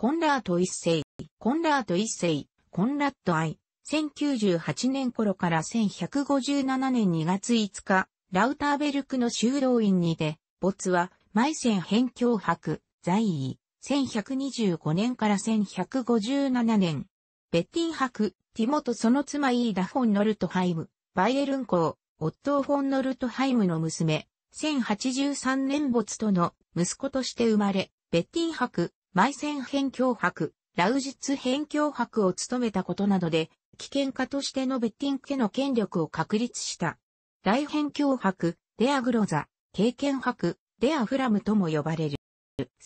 コンラート一世、コンラート一世、コンラット愛、1098年頃から1157年2月5日、ラウターベルクの修道院にて、没は、埋戦辺境博、在位、1125年から1157年、ベッティン博、ティモトその妻イーダ・フォンノルトハイム、バイエルン公、オットー・フォンノルトハイムの娘、1083年没との息子として生まれ、ベッティン博、埋ン辺境博、ラウジツ辺境博を務めたことなどで、危険家としてのベッティン家の権力を確立した。大辺境博、デアグロザ、経験博、デアフラムとも呼ばれる。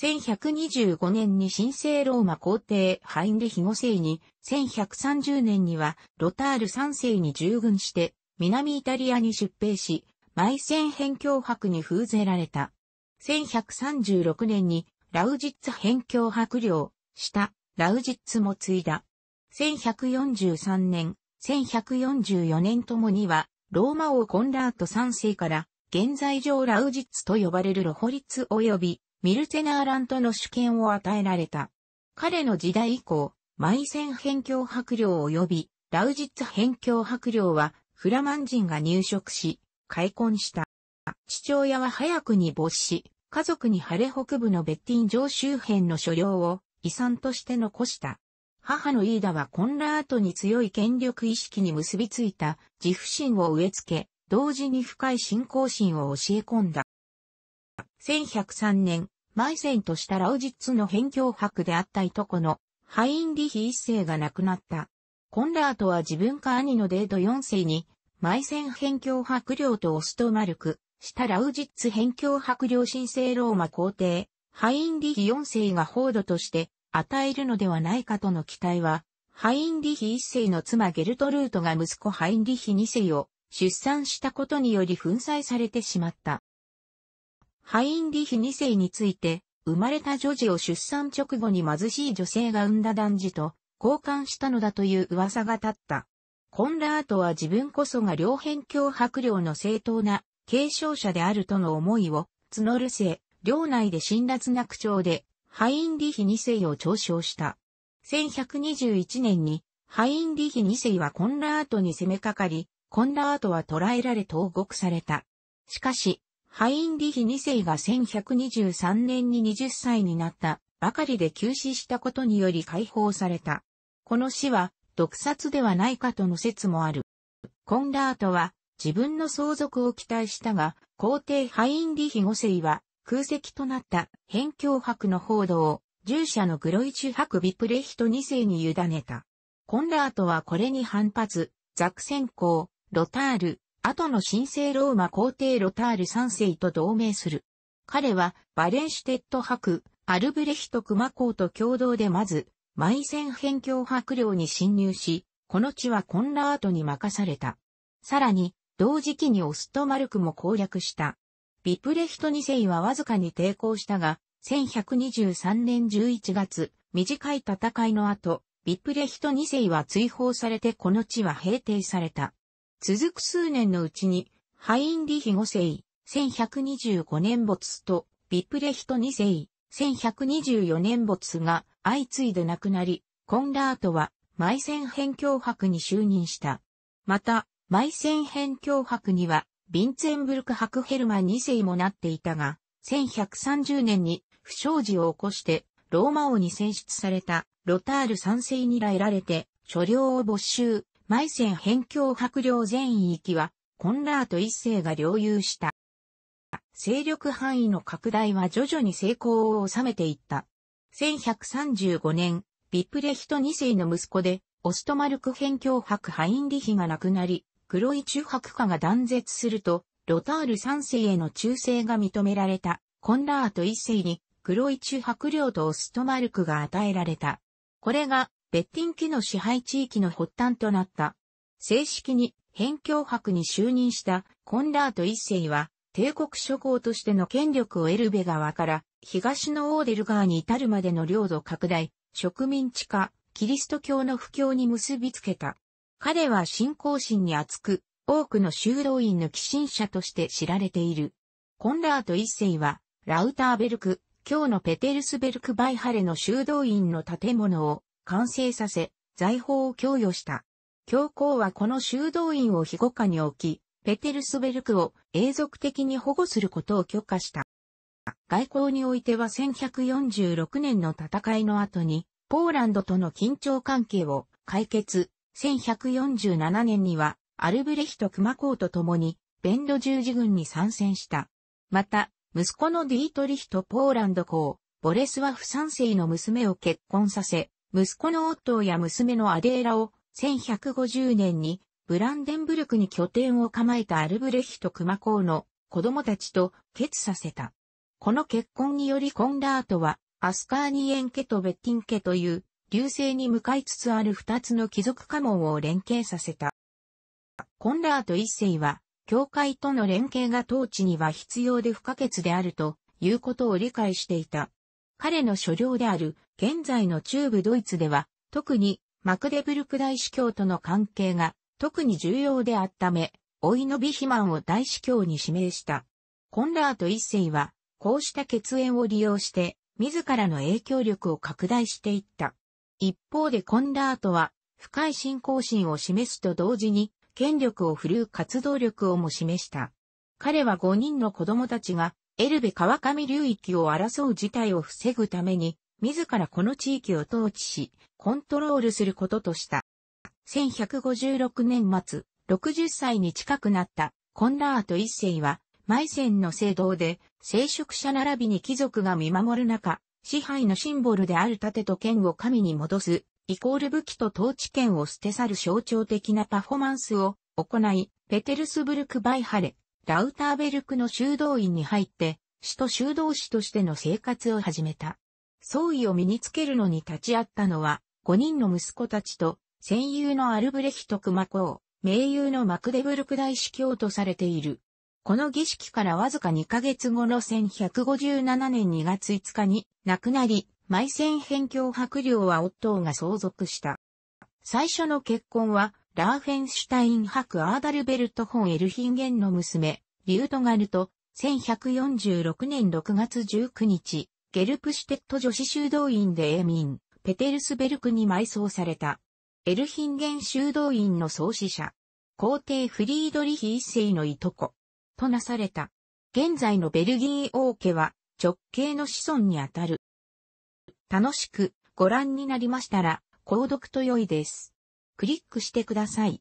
1125年に神聖ローマ皇帝ハインリヒ5世に、1130年にはロタール3世に従軍して、南イタリアに出兵し、埋戦辺境博に封ぜられた。1136年にラウジッツ辺境伯領、下、ラウジッツも継いだ。1143年、1144年ともには、ローマ王コンラート3世から、現在上ラウジッツと呼ばれるロホリッツ及び、ミルテナーラントの主権を与えられた。彼の時代以降、マイセン辺境伯領及び、ラウジッツ辺境伯領は、フラマン人が入植し、開墾した。父親は早くに没死。家族に晴れ北部のベッティン城周辺の所領を遺産として残した。母のイーダはコンラートに強い権力意識に結びついた自負心を植え付け、同時に深い信仰心を教え込んだ。1103年、埋ンとしたラウジッツの辺境伯であったいとこのハインリヒ一世が亡くなった。コンラートは自分か兄のデート4世に、埋ン辺境伯領とオストマルク、したラウジッツ辺境白領神聖ローマ皇帝、ハインリヒ4世が報道として与えるのではないかとの期待は、ハインリヒ1世の妻ゲルトルートが息子ハインリヒ2世を出産したことにより粉砕されてしまった。ハインリヒ2世について、生まれた女児を出産直後に貧しい女性が産んだ男児と交換したのだという噂が立った。コンラートは自分こそが両辺境白領の正当な継承者であるとの思いを募るせ、領内で辛辣な口調で、ハインリヒ2世を嘲笑した。1121年に、ハインリヒ2世はコンラートに攻めかかり、コンラートは捕らえられ投獄された。しかし、ハインリヒ2世が1123年に20歳になったばかりで急死したことにより解放された。この死は毒殺ではないかとの説もある。コンラートは自分の相続を期待したが、皇帝ハインリヒ五世は空席となった辺境博の報道を従者のグロイチュ博ビプレヒト2世に委ねた。コンラートはこれに反発、ザクセン公、ロタール、後の神聖ローマ皇帝ロタール3世と同盟する。彼はバレンシュテット博、アルブレヒト熊公と共同でまず、埋ン辺境博領に侵入し、この地はコンラートに任された。さらに、同時期にオストマルクも攻略した。ビプレヒト2世はわずかに抵抗したが、1123年11月、短い戦いの後、ビプレヒト2世は追放されてこの地は平定された。続く数年のうちに、ハインリヒ5世、1125年没と、ビプレヒト2世、1124年没が相次いで亡くなり、コンラートは、埋戦辺境博に就任した。また、マイセン辺境博には、ヴィンツェンブルク博ヘルマン2世もなっていたが、1130年に不祥事を起こして、ローマ王に選出されたロタール3世にら得られて、所領を没収、マイセン辺境博領全域は、コンラート1世が領有した。勢力範囲の拡大は徐々に成功を収めていった。1135年、ビプレヒト2世の息子で、オストマルク辺境博ハインリヒが亡くなり、黒い中白化が断絶すると、ロタール三世への忠誠が認められた、コンラート一世に、黒い中白領とオストマルクが与えられた。これが、ベッティン家の支配地域の発端となった。正式に、辺境白に就任したコンラート一世は、帝国諸侯としての権力を得るベ側から、東のオーデル側に至るまでの領土拡大、植民地化、キリスト教の布教に結びつけた。彼は信仰心に厚く、多くの修道院の寄進者として知られている。コンラート一世は、ラウターベルク、今日のペテルスベルクバイハレの修道院の建物を完成させ、財宝を供与した。教皇はこの修道院を庇護下に置き、ペテルスベルクを永続的に保護することを許可した。外交においては1146年の戦いの後に、ポーランドとの緊張関係を解決、1147年には、アルブレヒト熊公と共に、ベンド十字軍に参戦した。また、息子のディートリヒト・ポーランド公、ボレスワフ三世の娘を結婚させ、息子のオットーや娘のアデーラを、1150年に、ブランデンブルクに拠点を構えたアルブレヒト熊公の子供たちと結させた。この結婚によりコンラートは、アスカーニエン家とベッティン家という隆盛に向かいつつある二つの貴族家紋を連携させた。コンラート一世は、教会との連携が統治には必要で不可欠であるということを理解していた。彼の所領である現在の中部ドイツでは、特にマクデブルク大司教との関係が特に重要であっため、おいのび肥を大司教に指名した。コンラート一世は、こうした血縁を利用して、自らの影響力を拡大していった。一方でコンラートは深い信仰心を示すと同時に権力を振るう活動力をも示した。彼は5人の子供たちがエルベ川上流域を争う事態を防ぐために自らこの地域を統治しコントロールすることとした。1156年末、60歳に近くなったコンラート一世は、マイセンの聖堂で、聖職者並びに貴族が見守る中、支配のシンボルである盾と剣を神に戻す、イコール武器と統治権を捨て去る象徴的なパフォーマンスを行い、ペテルスブルク・バイハレ、ラウターベルクの修道院に入って、首都修道士としての生活を始めた。創意を身につけるのに立ち会ったのは、5人の息子たちと、戦友のアルブレヒト・クマコウ、盟友のマクデブルク大司教とされている、この儀式からわずか2ヶ月後の1157年2月5日に亡くなり、埋線返境白領は夫が相続した。最初の結婚は、ラーフェンシュタイン伯アーダルベルト・ホン・エルヒンゲンの娘、リュートガルト、1146年6月19日、ゲルプシュテット女子修道院でエミン、ペテルスベルクに埋葬された。エルヒンゲン修道院の創始者。皇帝フリードリヒ一世のいとこ。となされた。現在のベルギー王家は直系の子孫にあたる。楽しくご覧になりましたら、購読と良いです。クリックしてください。